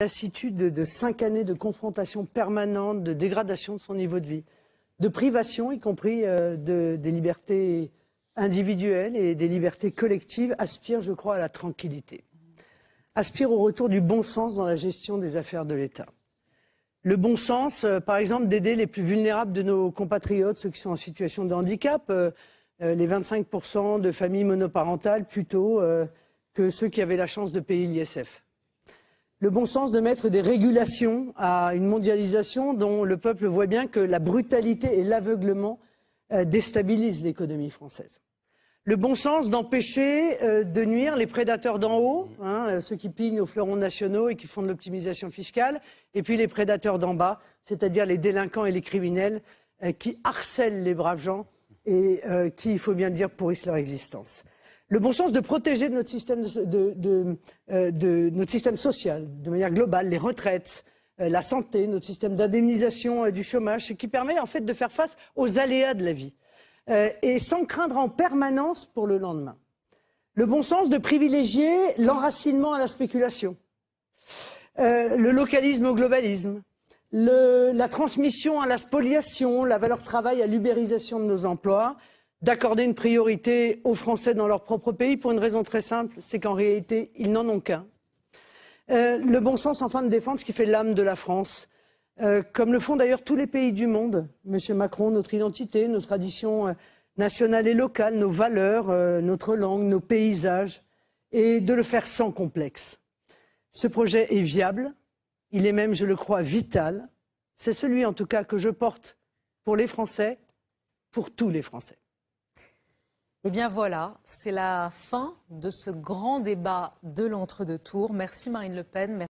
lassitude de cinq années de confrontation permanente, de dégradation de son niveau de vie, de privation, y compris euh, des libertés individuelles et des libertés collectives, aspire, je crois, à la tranquillité, aspire au retour du bon sens dans la gestion des affaires de l'État. Le bon sens, euh, par exemple, d'aider les plus vulnérables de nos compatriotes, ceux qui sont en situation de handicap, euh, les 25% de familles monoparentales, plutôt que ceux qui avaient la chance de payer l'ISF le bon sens de mettre des régulations à une mondialisation dont le peuple voit bien que la brutalité et l'aveuglement euh, déstabilisent l'économie française. Le bon sens d'empêcher euh, de nuire les prédateurs d'en haut, hein, euh, ceux qui pignent aux fleurons nationaux et qui font de l'optimisation fiscale, et puis les prédateurs d'en bas, c'est-à-dire les délinquants et les criminels qui harcèlent les braves gens et qui, il faut bien le dire, pourrissent leur existence le bon sens de protéger euh, notre système, social de manière globale, les retraites, euh, la santé, notre système d'indemnisation euh, du chômage, ce qui permet en fait de faire face aux aléas de la vie et sans craindre en permanence pour le lendemain. Le bon sens de privilégier l'enracinement à la spéculation, le localisme au globalisme, la transmission à la spoliation, la valeur travail à l'ubérisation de nos emplois, d'accorder une priorité aux Français dans leur propre pays pour une raison très simple, c'est qu'en réalité, ils n'en ont qu'un. Euh, le bon sens, enfin, de défendre ce qui fait l'âme de la France, euh, comme le font d'ailleurs tous les pays du monde. Monsieur Macron, notre identité, nos traditions euh, nationales et locales, nos valeurs, notre langue, nos paysages, et de le faire sans complexe. Ce projet est viable, il est même, je le crois, vital. C'est celui, en tout cas, que je porte pour les Français, pour tous les Français. Eh bien voilà, c'est la fin de ce grand débat de l'entre-deux tours. Merci Marine Le Pen.